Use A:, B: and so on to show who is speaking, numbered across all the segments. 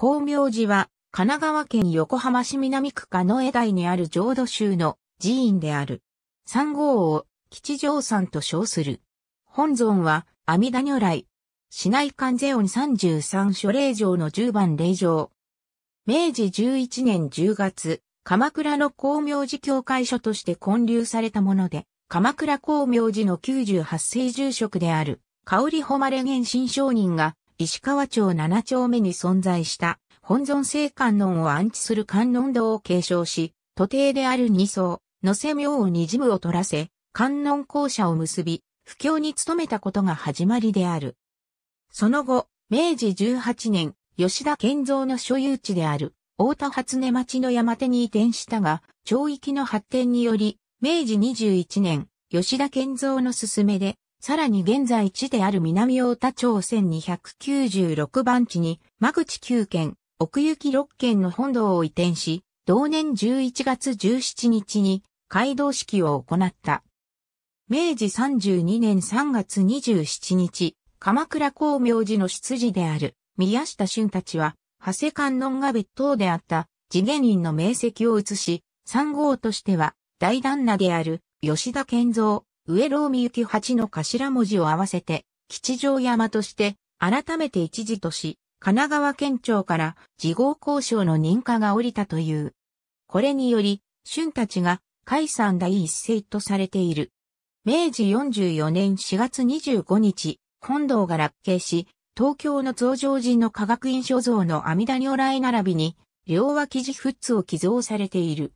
A: 光明寺は、神奈川県横浜市南区加野江台にある浄土宗の寺院である。三号を吉祥山と称する。本尊は、阿弥陀如来。市内関税音33書霊場の10番霊場。明治11年10月、鎌倉の光明寺教会所として建立されたもので、鎌倉光明寺の98世住職である、香織誉れ原神商人が石川町七丁目に存在した本尊聖観音を安置する観音堂を継承し、徒弟である二層、のせ明をに事務を取らせ、観音校舎を結び、布教に努めたことが始まりである。その後、明治18年、吉田健造の所有地である、大田初音町の山手に移転したが、町域の発展により、明治21年、吉田健造の勧めで、さらに現在地である南太田町1296番地に、間口9県、奥行き6県の本堂を移転し、同年11月17日に、街道式を行った。明治32年3月27日、鎌倉光明寺の出自である宮下俊たちは、長谷観音が別当であった次元院の名跡を移し、三号としては大旦那である吉田健造、上老美幸八の頭文字を合わせて、吉祥山として、改めて一時とし、神奈川県庁から自業交渉の認可が下りたという。これにより、春たちが、海散第一世とされている。明治44年4月25日、本堂が落慶し、東京の増上寺の科学院所蔵の阿弥陀如来並びに、両脇寺仏を寄贈されている。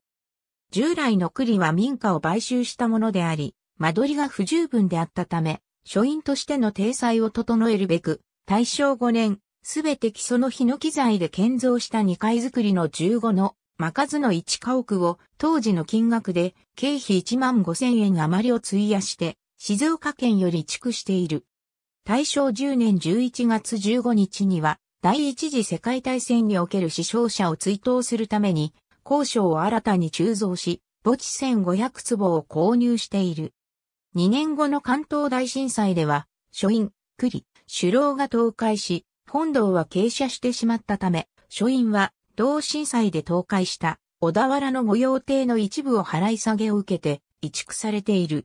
A: 従来の栗は民家を買収したものであり、間取りが不十分であったため、書院としての体裁を整えるべく、大正5年、すべて基礎の日の機材で建造した2階造りの15のまかずの1家屋を当時の金額で経費1万5千円余りを費やして静岡県より築している。大正10年11月15日には第一次世界大戦における死傷者を追悼するために交渉を新たに鋳造し墓地1500坪を購入している。2年後の関東大震災では、書院、栗、首楼が倒壊し、本堂は傾斜してしまったため、書院は同震災で倒壊した小田原の御用邸の一部を払い下げを受けて移築されている。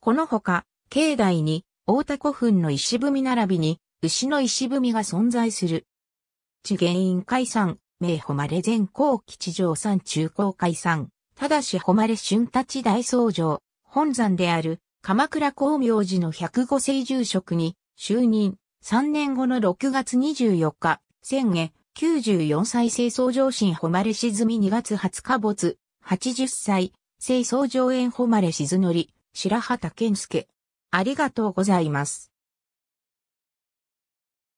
A: このほか、境内に大田古墳の石踏み並びに牛の石踏みが存在する。地原因解散、名誉れ全後吉祥山中高解散、ただし誉れ春立大僧城、本山である鎌倉光明寺の105世住職に就任3年後の6月24日、先下94歳清掃上心誉れ沈み2月20日没80歳清掃上縁誉れのり、白畑健介ありがとうございます。